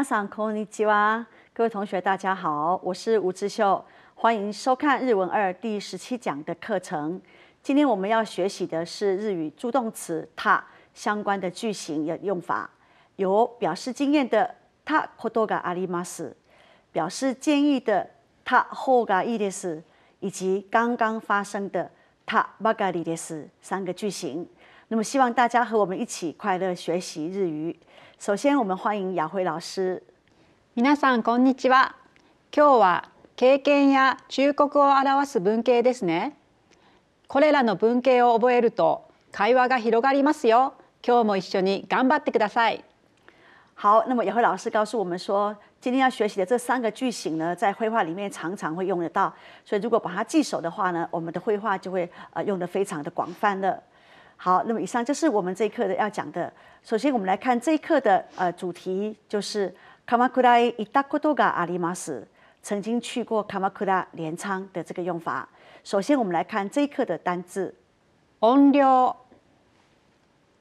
皆さんこんにちは。各位同学，大家好，我是吴志秀，欢迎收看日文二第十七讲的课程。今天我们要学习的是日语助动词“他”相关的句型的用法，有表示经验的“他コ多ガ阿里マ斯），表示建议的“他ホガイデス”，以及刚刚发生的“他バガリデス”三个句型。那么希望大家和我们一起快乐学习日语。首先，我们欢迎雅慧老师。皆さんこんにちは。今日は経験や忠告を表す文型ですね。これらの文型を覚えると会話が広がりますよ。今日も一緒に頑張ってください。好，那么雅慧老师告诉我们说，今天要学习的这三个句型呢，在绘画里面常常会用得到，所以如果把它记熟的话呢，我们的绘画就会呃用得非常的广泛了。好，那么以上就是我们这一课的要讲的。首先，我们来看这一课的呃主题，就是 “Kamakura i a a 阿里马斯”曾经去过 “Kamakura 仓”的这个用法。首先，我们来看这一课的单字：音量、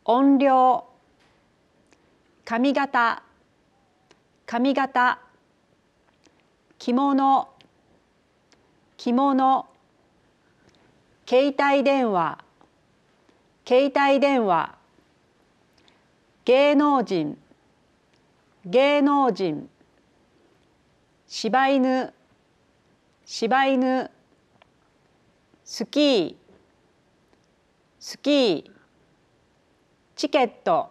音量、髪型、髪型、キモノ、キ携帯電話。携帯電話芸能人芸能人柴犬柴犬スキースキーチケット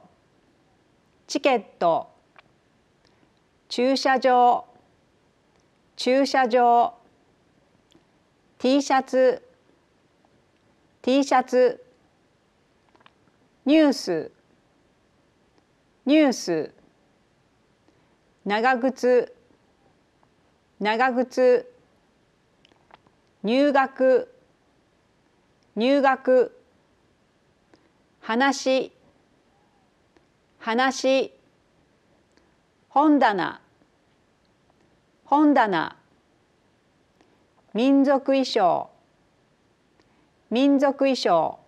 チケット駐車場駐車場 T シャツ T シャツニュースニュース長靴長靴入学入学話話本棚本棚民族衣装民族衣装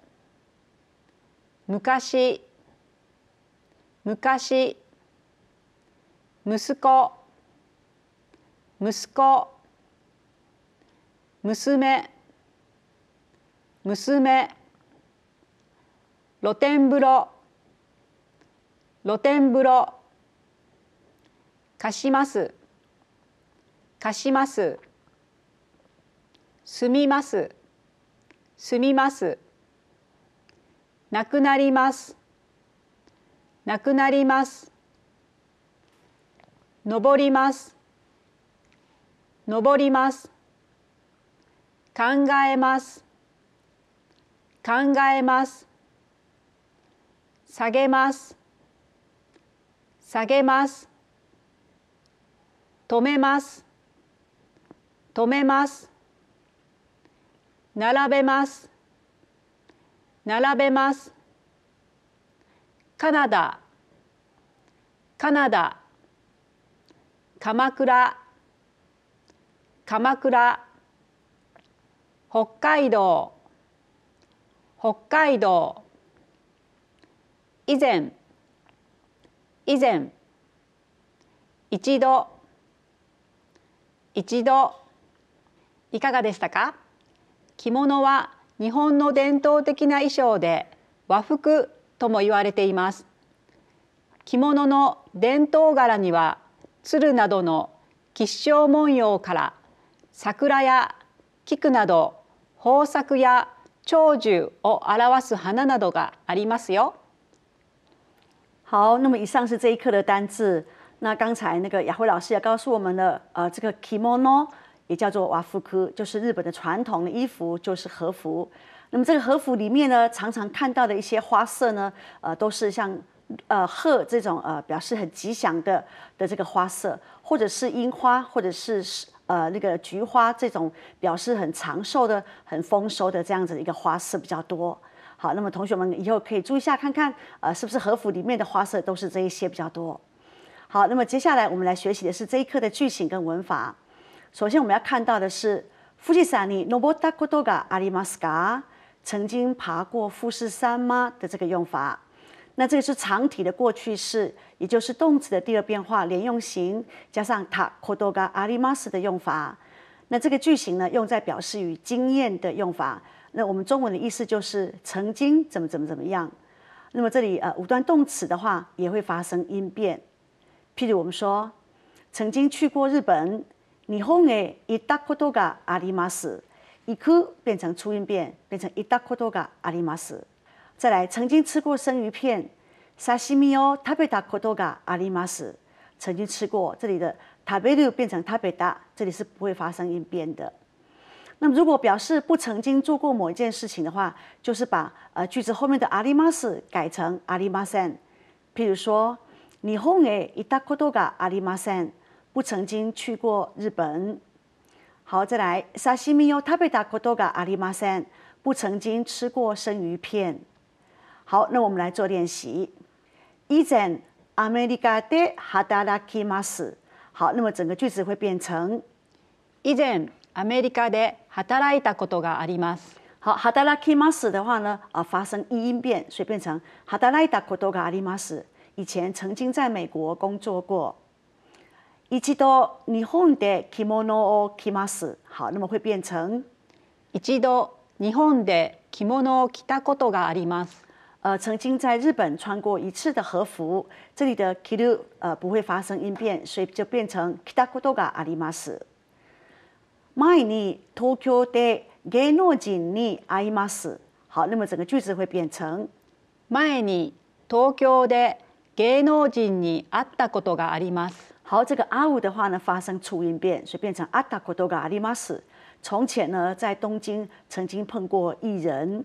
昔昔息子息子娘娘露天風呂露天風呂貸します貸しますすみます住みますなくなりますなくなります登ります登ります考えます考えます下げます下げます止めます止めます並べます並べますカナダカナダ鎌倉鎌倉北海道北海道以前以前一度一度いかがでしたか着物は日本の伝統的な衣装で和服とも言われています着物の伝統柄には鶴などの吉祥文様から桜や菊など豊作や長寿を表す花などがありますよ。好，那么以上是这一课的单字。那刚才那个雅慧老师也告诉我们了，呃，这个 kimono 也叫做瓦夫科，就是日本的传统的衣服，就是和服。那么这个和服里面呢，常常看到的一些花色呢，呃，都是像，呃，鹤这种呃表示很吉祥的的这个花色，或者是樱花，或者是是呃那个菊花这种表示很长寿的、很丰收的这样子的一个花色比较多。好，那么同学们以后可以注意一下，看看呃是不是和服里面的花色都是这一些比较多。好，那么接下来我们来学习的是这一课的句型跟文法。首先，我们要看到的是富士山的 “no bota k o d o g 曾经爬过富士山吗的这个用法。那这个是长体的过去式，也就是动词的第二变化连用型，加上 “ta kodoga a r i m a s 的用法。那这个句型呢，用在表示与经验的用法。那我们中文的意思就是曾经怎么怎么怎么样。那么这里呃，五段动词的话也会发生音变。譬如我们说曾经去过日本。日本的一大コトがあります。一去变成粗音变，变成一大コトガアリマス。再来，曾经吃过生鱼片サシミを食べたコトガアリマス。曾经吃过这里的食べた变成食べた，这里是不会发生音变的。那么，如果表示不曾经做过某一件事情的话，就是把呃句子后面的アリマス改成アリマセン。比如说，日本の一タコトガアリマセン。不曾经去过日本。好，再来，沙西米を食べたこ多が阿里ま山，不曾经吃过生鱼片。好，那我们来做练习。以前アメリカで働きまし好，那么整个句子会变成以前アメリカで働いたことがあります。好，働きまし的话呢，啊，发生一音变，所以变成働いたことがあります。以前曾经在美国工作过。一度日本で着物を着ます。好，那么会变成一度日本で着物を着たことがあります。呃，曾经在日本穿过一次的和服，这里的着る呃不会发生音变，所以就变成着たことがあります。前に東京で芸能人に会います。好，那么整个句子会变成前に東京で芸能人に会ったことがあります。好，这个阿五的话呢，发生初音变，所以变成阿达国多嘎阿里 m 斯。从前呢，在东京曾经碰过一人。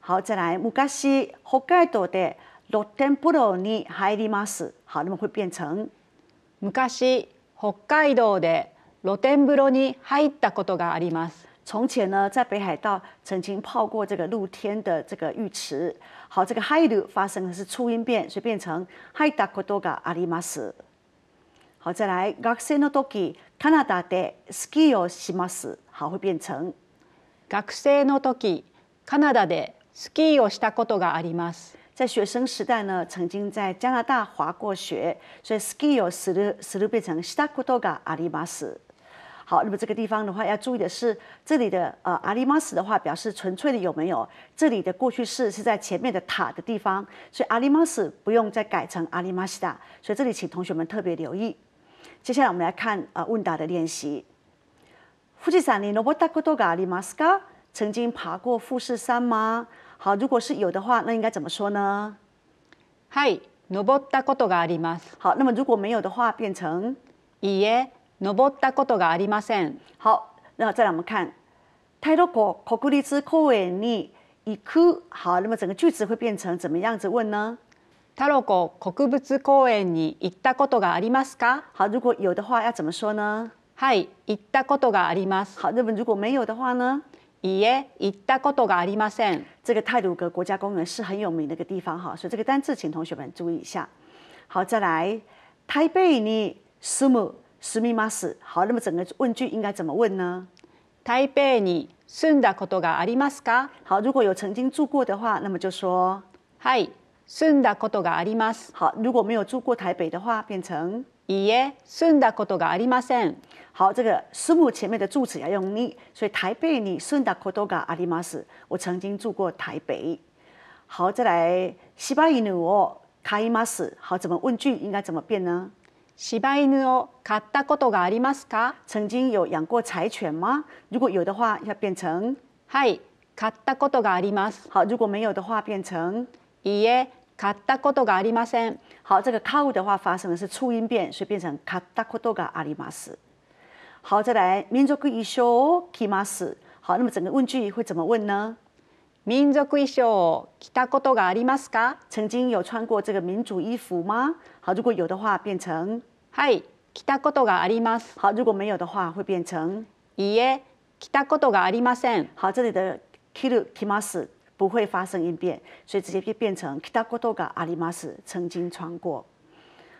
好，再来，むか西北盖多的露天布罗尼に入り斯。好，那么会变成むか西北盖多的露天布罗尼に入ったことがあり从前呢，在北海道曾经泡过这个露天的这个浴池。好，这个入り发生的是初音变，所以变成入达国多嘎阿里 m a 好再来，学生の時、カナダでスキーをします，好会变成学生の時、カナダでスキーをしたことがあります。在学生时代呢，曾经在加拿大滑过雪，所以 ski をするする变成したことがあります。好，那么这个地方的话要注意的是，这里的呃あります的话表示纯粹的有没有？这里的过去式是在前面的塔的地方，所以あります不用再改成ありますだ。所以这里请同学们特别留意。接下来我们来看啊问答的练习。富士山に登ったことがありますか？曾经爬过富士山吗？好，如果是有的话，那应该怎么说呢？はい、登ったことがあります。好，那么如果没有的话，变成いいえ、登ったことがありません。好，那再来我们看、台ロコ国立公園に行く。好，那么整个句子会变成怎么样子问呢？タロコ国物公園に行ったことがありますか？好，如果有的话要怎么说呢？はい、行ったことがあります。好，日本如果没有的话呢？いいえ、行ったことがありません。这个泰鲁格国家公园是很有名的一个地方哈，所以这个单字请同学们注意一下。好，再来，台北に住む住みます。好，那么整个问句应该怎么问呢？台北に住んだことがありますか？好，如果有曾经住过的话，那么就说はい。「する」のことがあります。好，如果没有住过台北的话，变成「いえ」するのことがありません。好，这个词母前面的助词要用「に」，所以台北にするのことがありませ我曾经住过台北。好，再来「し巴インの」がます。好，怎么问句应该怎么变呢？「し巴インの」ったことがありますか？曾经有养过柴犬吗？如果有的话，要变成「はい」飼ったことがあります。好，如果没有的话，变成。いいえ、買ったことがありません。好，这个買う的话发生的是促音变，所以变成買ったことがありません。好，再来民族衣装着ます。好，那么整个问句会怎么问呢？民族衣装着ことがありますか？曾经有穿过这个民族衣服吗？好，如果有的话，变成はい、着たことがあります。好，如果没有的话，会变成いいえ、着たことがありません。好，这里的着きます。不会发生应变，所以直接就变成きたことがあります。曾经穿过。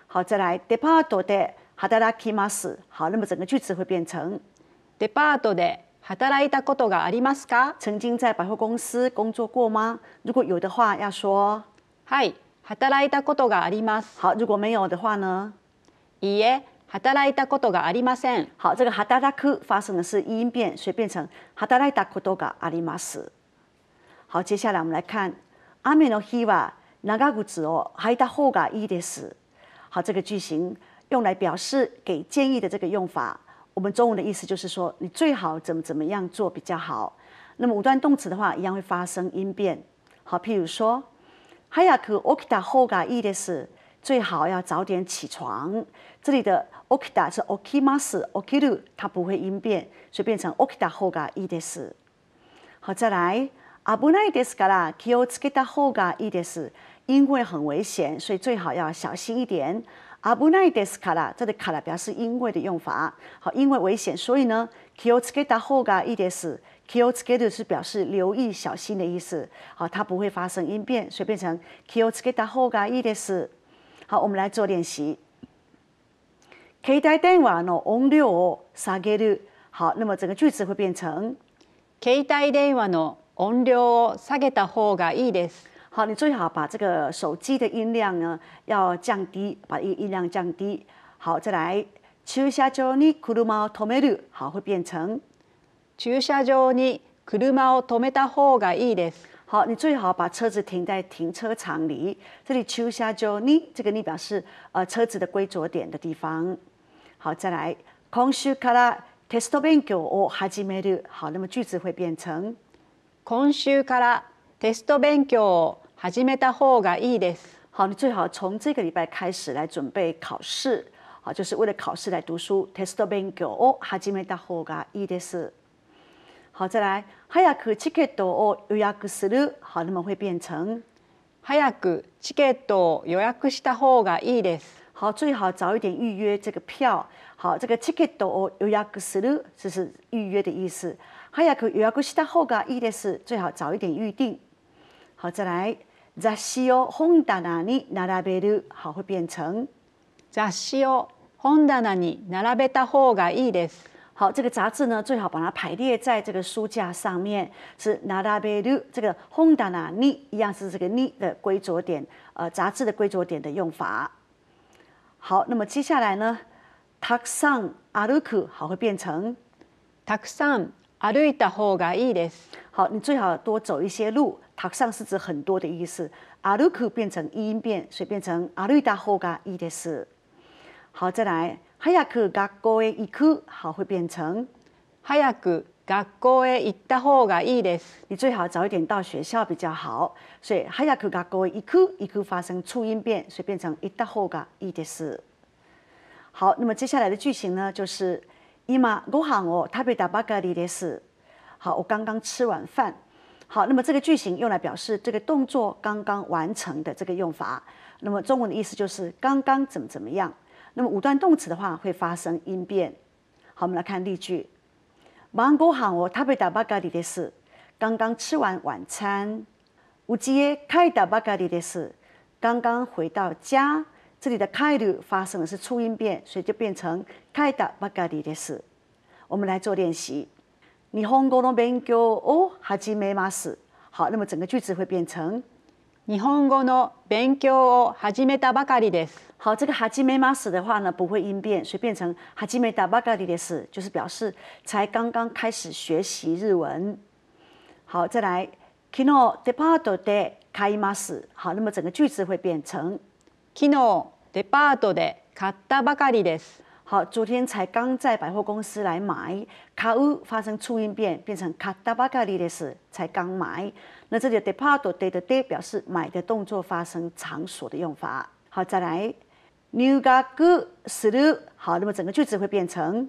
好，再来 a d ートで働きました。好，那么整个句子会变成 a i ー a で働いたことがありますか？曾经在百货公司工作过吗？如果有的话要说は働いたことがあります。好，如果没有的话呢？いいえ、働いたことがありません。好，这个働いたく发生的是音变，所以变成働いたことがありません。好，接下来我们来看。阿美诺希瓦，那个句子哦，海达后噶伊的是，好，这个句型用来表示给建议的这个用法。我们中文的意思就是说，你最好怎么怎么样做比较好。那么五段动词的话，一样会发生音变。好，譬如说，海亚克奥克达后噶伊的是，最好要早点起床。这里的奥克达是奥基马斯奥基鲁，它不会音变，所以变成奥克达后噶伊的是。好，再来。あぶないですから、気をつけた方がいいです。因为很危险，所以最好要小心一点。あぶないですから、这里“から”表示因为的用法。好，因为危险，所以呢，気をつけた方がいいです。気をつける是表示留意、小心的意思。好，它不会发生音变，所以变成気をつけた方がいいです。好，我们来做练习。携帯電話の音量を下げる。好，那么整个句子会变成携帯電話の。音量下げた方がいいです。好，你最好把这个手机的音量呢，要降低，把音音量降低。好，再来。駐車場に車を止める，好会变成駐車場に車を止めた方がいいです。好，你最好把车子停在停车场里。这里駐車場に，这个你表示呃车子的归着点的地方。好，再来。今週からテスト勉強を始める。好，那么句子会变成。今週からテスト勉強を始めた方がいいです。好，你最好从这个礼拜开始来准备考试，好，就是为了考试来读书。テスト勉強を始めた方がいいです。好，再来，早くチケットを予約する。好，那么会变成早くチケットを予約した方がいいです。好，最好早一点预约这个票。好，这个 t i c k を予約する，这是预约的意思。早く予約した方がいいです。最好早一点预定。好，再来。雑誌を本棚に並べる。好，会变成雑誌を本棚に並べた方がいいです。好，这个杂志呢，最好把它排列在这个书架上面。是並べる。这个本棚に一样是这个に的归着点。呃，杂志的归着点的用法。好，那么接下来呢？たくさん歩く。好，会变成たくさん。歩いた方がいいです。好，你最好多走一些路。沢上是指很多的意思。あく变成一音变，所以变成あるいた方がいいです。好，再来早く学校へ行く。好，会变成早く学校へ行った方がいいです。你最好早一点到学校比较好，所以早く学校へ行く。行く发生促音变，所以变成行った方がいいです。好，那么接下来的句型呢，就是。いま我食べたばかりです。好，我刚刚吃完饭。好，那么这个句型用来表示这个动作刚刚完成的这个用法。那么中文的意思就是刚刚怎么怎么样。那么五段动词的话会发生音变。好，我们来看例句。m a n a n 刚刚吃完晚餐。u 刚刚回到家。这里的开头发生的是初音变，所以就变成开达巴嘎里的す。我们来做练习。日本語の勉強を始めます。好，那么整个句子会变成日本語の勉強を始めたばかりです。好，这个始めます的话呢，不会音变，所以变成始めたばかりです，就是表示才刚刚开始学习日文。好，再来昨日のパートで開きます。好，那么整个句子会变成昨日。デパートで買ったばかりです。好，昨天才刚在百货公司来买。卡ウ发生促音变，变成買ったばかりです，才刚买。那这里 departo で的で表示买的动作发生场所的用法。好，再来入学する。好，那么整个句子会变成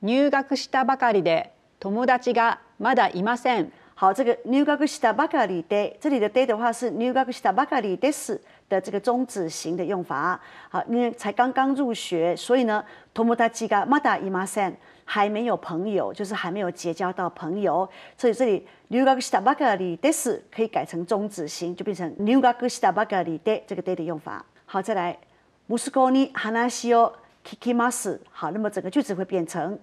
入学したばかりで友達がまだいません。好，这个入学したばかりで这里的で表示入学 a たばかりです。的这个终止型的用法，好，因为才刚刚入学，所以呢，トモタキがまだいません，还没有朋友，就是还没有结交到朋友，所以这里、留学したばかりです，可以改成终止型，就变成牛が来たばかりで这个で的用法。好，再来、ムスコに話を聞きます。好，那么整个句子会变成、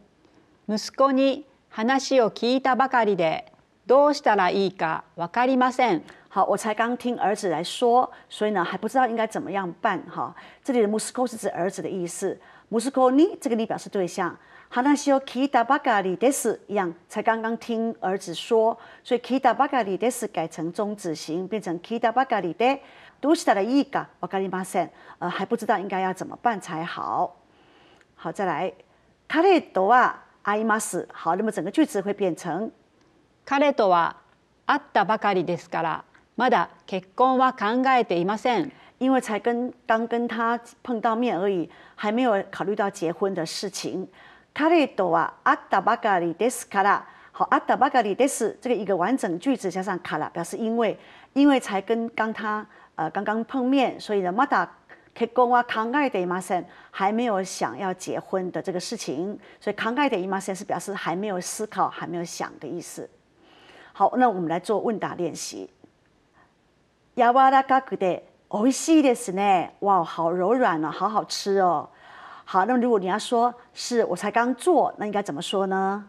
ムスコに話を聞いたばかりで、どうしたらいいかわかりません。好，我才刚听儿子来说，所以呢还不知道应该怎么样办哈。这里的 m u s k o 是指儿子的意思 m u s k o n i 这个你表示对象。哈那西 o ki t a b a g a r i des 一样，才刚刚听儿子说，所以 ki t a b a g a r i des 改成中止型，变成 ki t a b a g a r i de。do shi da la i ga wakari masen，呃还不知道应该要怎么办才好。好，再来 karedo wa aimas，好，那么整个句子会变成 karedo wa atta bakari deskara。まだ結婚は考えていません。因为才跟刚跟他碰到面而已，还没有考虑到结婚的事情。カレドはアタバガリですから、好アタバガリです这个一个完整句子加上から表示因为，因为才跟刚他呃刚刚碰面，所以的まだ結婚は考えていません，还没有想要结婚的这个事情，所以考えていません是表示还没有思考还没有想的意思。好，那我们来做问答练习。柔ワラカクで美味しいですね。哇，好柔软呢，好好吃哦。好，那如果你要说是我才刚做，那应该怎么说呢？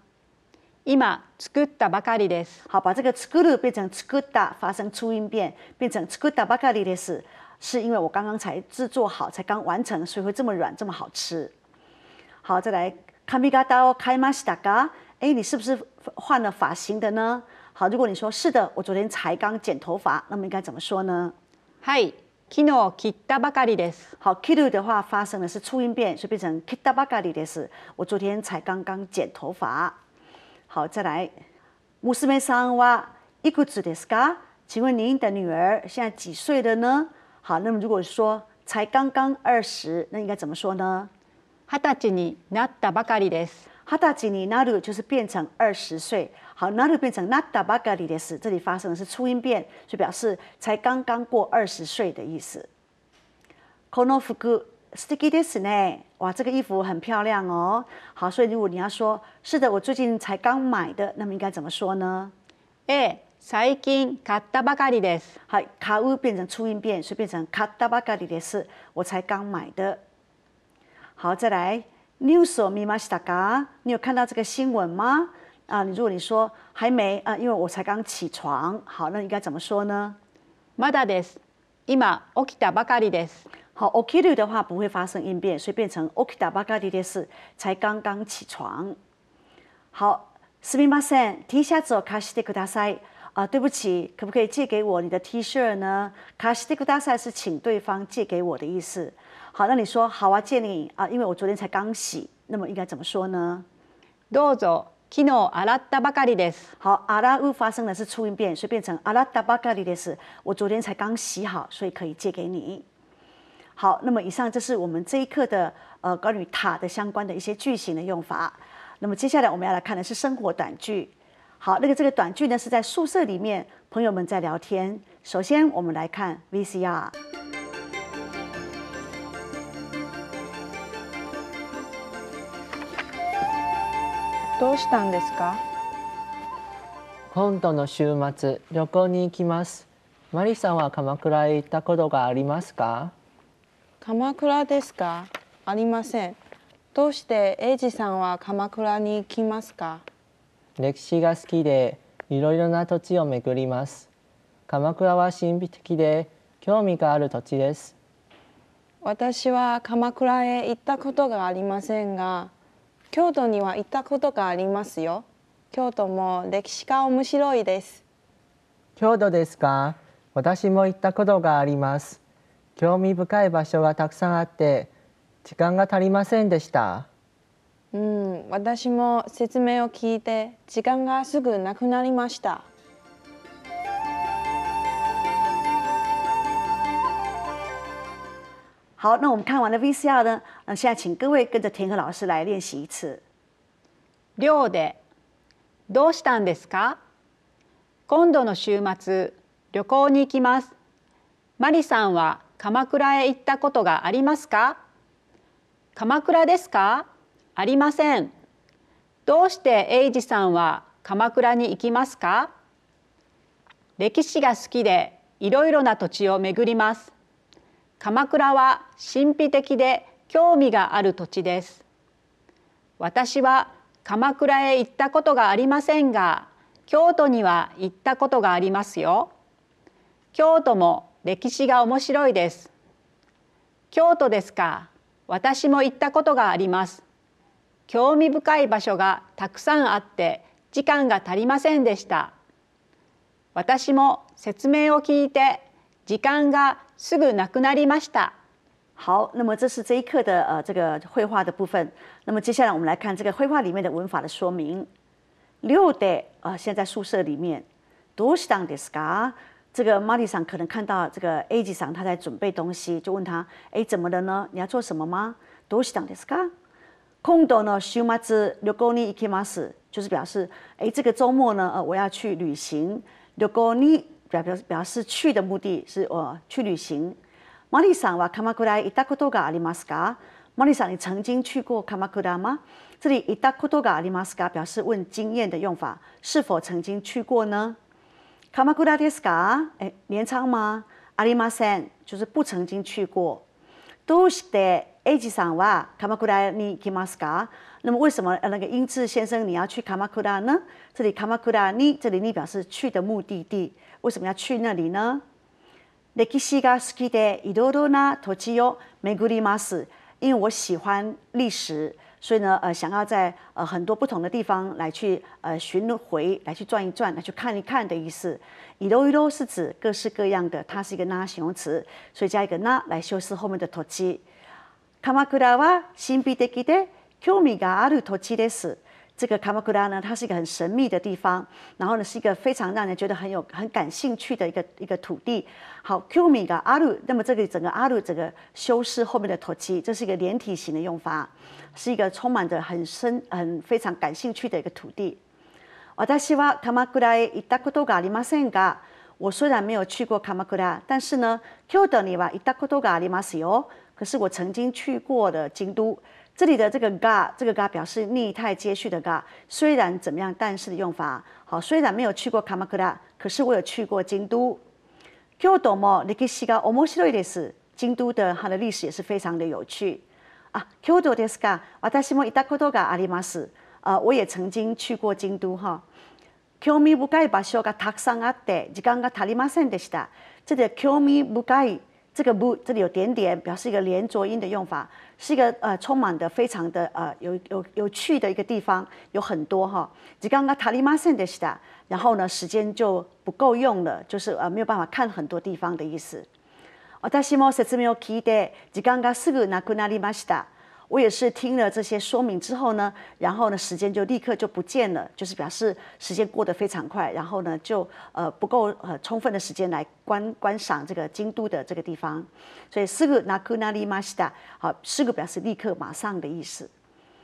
今作ったばかりです。好，把这个つる变成つくだ，发生初音变，变成つくだばかりです。是因为我刚刚才制作好，才刚完成，所以会这么软，这么好吃。好，再来。カミガダオカイマス哎，你是不是换了发型的呢？好，如果你说是的，我昨天才刚剪头发，那么应该怎么说呢？是，きのきったばかりです。好，きる的话发生的是促音变，所以变成きったばかりです。我昨天才刚刚剪头发。好，再来。母さんはいくらですか？请问您的女儿现在几岁了呢？好，那么如果说才刚刚二十，那应该怎么说呢？はたになったばかりです。はたになる就是变成二十岁。好 n o 就变成 n t d a baga d i s 这里发生的是初音变，就表示才刚刚过二十岁的意思。kono fuku sticky des ne，哇，这个衣服很漂亮哦。好，所以如果你要说是的，我最近才刚买的，那么应该怎么说呢え、最近 k a t a baga d d s 好，kau 变成初音变，所以变成 k a t a baga d d s 我才刚买的。好，再来 n e w s o m i m た s t a k a 你有看到这个新闻吗？啊，你如果你说还没啊，因为我才刚起床，好，那应该怎么说呢？まだです。今起きたばかりです。好，起きる的话不会发生音变，所以变成起きたばかりです，才刚刚起床。好，すみません、T シャツを貸してください。啊，对不起，可不可以借给我你的 T 恤呢？貸してください是请对方借给我的意思。好，那你说好啊，借你啊，因为我昨天才刚洗，那么应该怎么说呢？どうぞ。好，阿拉乌发生的是初音变，所以变成阿拉塔巴卡里德斯。我昨天才刚洗好，所以可以借给你。好，那么以上就是我们这一课的呃关于塔的相关的一些句型的用法。那么接下来我们要来看的是生活短句。好，那个这个短句呢是在宿舍里面，朋友们在聊天。首先我们来看 VCR。どうしたんですか今度の週末旅行に行きますマリさんは鎌倉へ行ったことがありますか鎌倉ですかありませんどうして英二さんは鎌倉に行きますか歴史が好きでいろいろな土地を巡ります鎌倉は神秘的で興味がある土地です私は鎌倉へ行ったことがありませんが京都には行ったことがありますよ。京都も歴史が面白いです。京都ですか私も行ったことがあります。興味深い場所がたくさんあって時間が足りませんでした。うん、私も説明を聞いて時間がすぐなくなりました。好，那我们看完了 VCR 呢，那现在请各位跟着田和老师来练习一次。寮でどうしたんですか？今度の週末旅行に行きます。マリさんは鎌倉へ行ったことがありますか？鎌倉ですか？ありません。どうしてエイジさんは鎌倉に行きますか？歴史が好きでいろいろな土地を巡ります。鎌倉は神秘的で興味がある土地です私は鎌倉へ行ったことがありませんが京都には行ったことがありますよ京都も歴史が面白いです京都ですか私も行ったことがあります興味深い場所がたくさんあって時間が足りませんでした私も説明を聞いて時間がすぐなくなってました。好，那么这是这一课的呃这个绘画的部分。那么接下来我们来看这个绘画里面的文法的说明。六代啊，现在宿舍里面。どうしたんですか？这个 m 玛丽上可能看到这个 A 级上他在准备东西，就问他，哎，怎么了呢？你要做什么吗？どうしたんですか？空洞の修マジ六ゴニイキマス，就是表示哎，这个周末呢，呃，我要去旅行。六ゴニ表表示表示去的目的是呃、去旅行。さんは哇卡马库达伊达库多嘎阿里马斯嘎，马里桑你曾经去过卡马库达吗？这里伊达库多嘎阿里马斯嘎表示问经验的用法，是否曾经去过呢？卡马库达迪斯嘎哎，镰仓吗？阿里马三就是不曾经去过。多西代 A 级さ哇卡马库达尼吉马斯嘎，那么为什么呃那个英智先生你要去卡马库达呢？这里卡马库达尼这里你表示去的目的地。为什么要去那里呢？歴史が好きでいろいろな土地を巡ります。ス，因为我喜欢历史，所以呢呃想要在呃很多不同的地方来去呃巡回，来去转一转，来去看一看的意思。イドいド是指各式各样的，它是一个ナ形容词，所以加一个ナ来修饰后面的土地。カマクラは神秘的で、興味がある土地です。这个 Kamakura 呢，它是一个很神秘的地方，然后呢，是一个非常让人觉得很有、很感兴趣的一个一个土地。好，Kumi 的 Aru，那么这个整个阿鲁这整个修饰后面的土地，这是一个连体型的用法，是一个充满着很深、很非常感兴趣的一个土地。我虽然没有去过 Kamakura，但是呢，我虽然没有去过 k a k 但是呢，Kyoto 里话，我虽然没有去过 k a m 是 y 我虽然去过 k a m a k a 但是去 a 我虽然没有去过 Kamakura，但是呢，Kyoto 里去 a m a k a 但是呢，去 a k o t o 里去 a m y 去 m a k u y o t 去是我虽然去过 k a m 这里的这个 ga 这个 ga 表示逆态接续的 ga，虽然怎么样，但是的用法，好，虽然没有去过卡马 m 拉，可是我有去过京都。京都も歴史が面白いです。京都的它的历史也是非常的有趣啊。京都ですか？私も行ったことがあります。啊，我也曾经去过京都哈。興味深い場所がたくさんあって、時間が足りませんでした。這點興味不該。这个 bu 这里有点点，表示一个连浊音的用法，是一个呃充满的、非常的呃有有有趣的一个地方，有很多哈。時間がたりませんでした。然后呢，时间就不够用了，就是呃没有办法看很多地方的意思。私も説明を聞いて、時間がすぐなくなりました。我也是听了这些说明之后呢，然后呢时间就立刻就不见了，就是表示时间过得非常快，然后呢就呃不够呃充分的时间来观观赏这个京都的这个地方。所以“すぐ”拿“すぐにマ好，“すぐ”表示立刻马上的意思。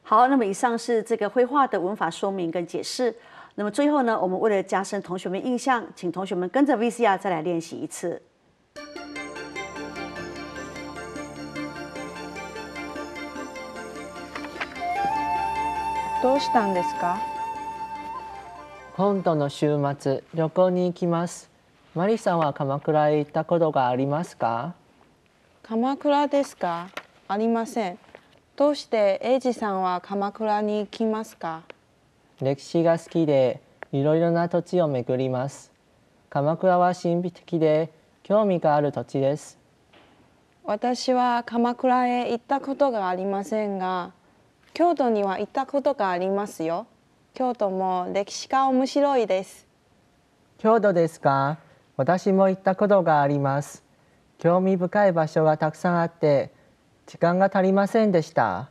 好，那么以上是这个绘画的文法说明跟解释。那么最后呢，我们为了加深同学们印象，请同学们跟着 VCR 再来练习一次。どうしたんですか今度の週末旅行に行きますマリさんは鎌倉へ行ったことがありますか鎌倉ですかありませんどうして英二さんは鎌倉に行きますか歴史が好きでいろいろな土地を巡ります鎌倉は神秘的で興味がある土地です私は鎌倉へ行ったことがありませんが京都には行ったことがありますよ。京都も歴史が面白いです。京都ですか。私も行ったことがあります。興味深い場所がたくさんあって時間が足りませんでした。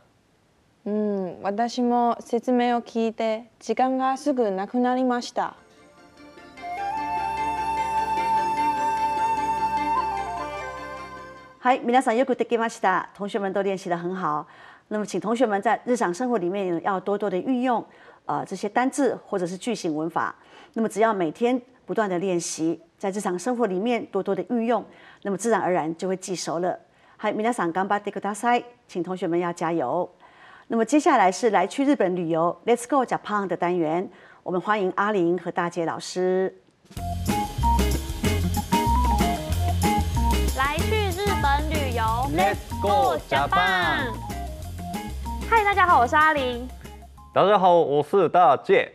うん、私も説明を聞いて時間がすぐなくなりました。はい、皆さんよくできました。同学们都练习得很好。那么，请同学们在日常生活里面要多多的运用，呃，这些单字或者是句型文法。那么，只要每天不断的练习，在日常生活里面多多的运用，那么自然而然就会记熟了。还明达赏钢巴德克大赛，请同学们要加油。那么，接下来是来去日本旅游，Let's go Japan 的单元，我们欢迎阿玲和大姐老师。来去日本旅游，Let's go Japan。嗨，大家好，我是阿玲。大家好，我是大介。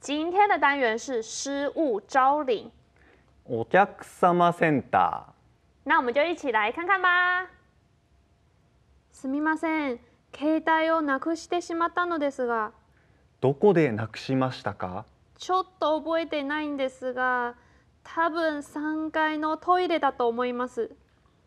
今天的单元是失物招领。お客様センター。那我们就一起来看看吧。すみません、携帯をなくしてしまったのですが。どこでなくしましたか？ちょっと覚えてないんですが、多分3階のトイレだと思います。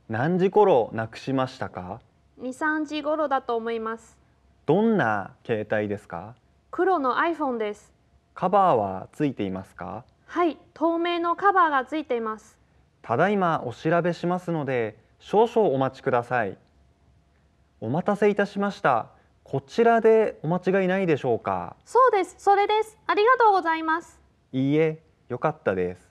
何時頃なくしましたか？2、3時頃だと思います。どんな携帯ですか黒の iPhone ですカバーはついていますかはい透明のカバーがついていますただいまお調べしますので少々お待ちくださいお待たせいたしましたこちらでお間違いないでしょうかそうですそれですありがとうございますいいえよかったです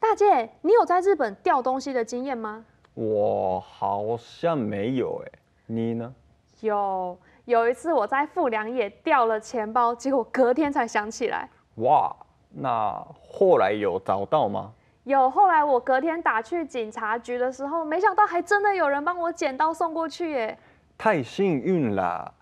大姐你有在日本掉东西的经验吗我好像没有诶你呢有有一次我在富良野掉了钱包，结果隔天才想起来。哇，那后来有找到吗？有，后来我隔天打去警察局的时候，没想到还真的有人帮我捡到送过去耶。太幸运了，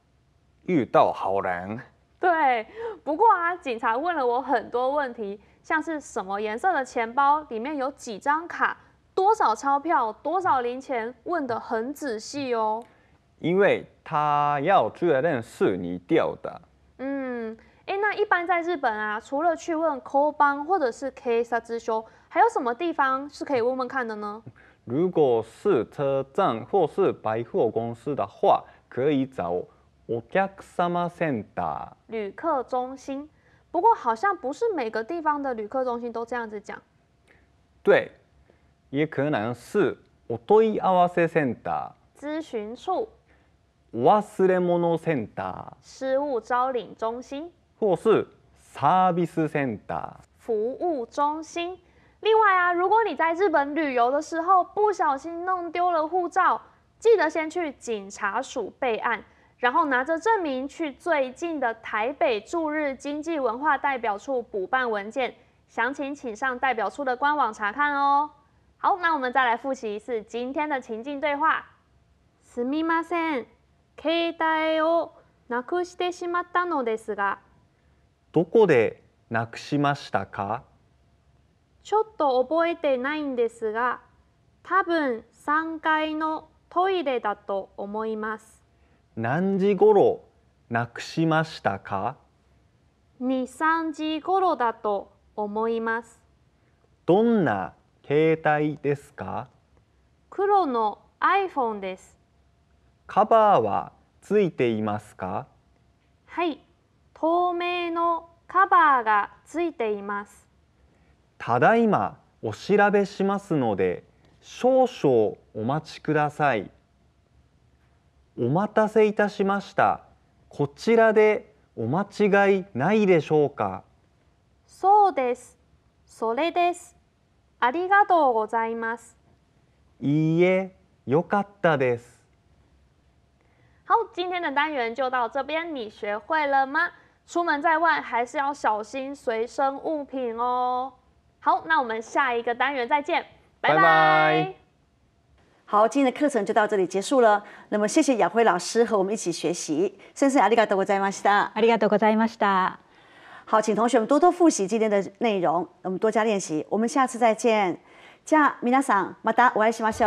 遇到好人。对，不过啊，警察问了我很多问题，像是什么颜色的钱包，里面有几张卡，多少钞票，多少零钱，问得很仔细哦。因为他要确认是你掉的。嗯，哎，那一般在日本啊，除了去问 call 或者是 c a s 修，还有什么地方是可以问问看的呢？如果是车站或是百货公司的话，可以找お客様まセンター（旅客中心）。不过好像不是每个地方的旅客中心都这样子讲。对，也可能是我問い合わせセンター（咨询处）。忘れ物センター，失物招领中心。或是サービスセンター，服务中心。另外啊，如果你在日本旅游的时候不小心弄丢了护照，记得先去警察署备案，然后拿着证明去最近的台北驻日经济文化代表处补办文件。详情请上代表处的官网查看哦。好，那我们再来复习次今天的情境对话。すみません。携帯をなくしてしまったのですがどこでなくしましたかちょっと覚えてないんですが多分3階のトイレだと思います何時頃なくしましたか23時頃だと思いますどんな携帯ですか黒の iPhone ですカバーはついていますかはい透明のカバーがついていますただいまお調べしますので少々お待ちくださいお待たせいたしましたこちらでお間違いないでしょうかそうですそれですありがとうございますいいえよかったです好，今天的单元就到这边，你学会了吗？出门在外还是要小心随身物品哦。好，那我们下一个单元再见，拜拜。好，今天的课程就到这里结束了。那么，谢谢雅辉老师和我们一起学习。甚是阿里嘎多，う在ざ西达。阿里嘎多，と在ご西达。好，请同学们多多复习今天的内容，那么多加练习。我们下次再见。加米あ桑，马达，我爱お马秀。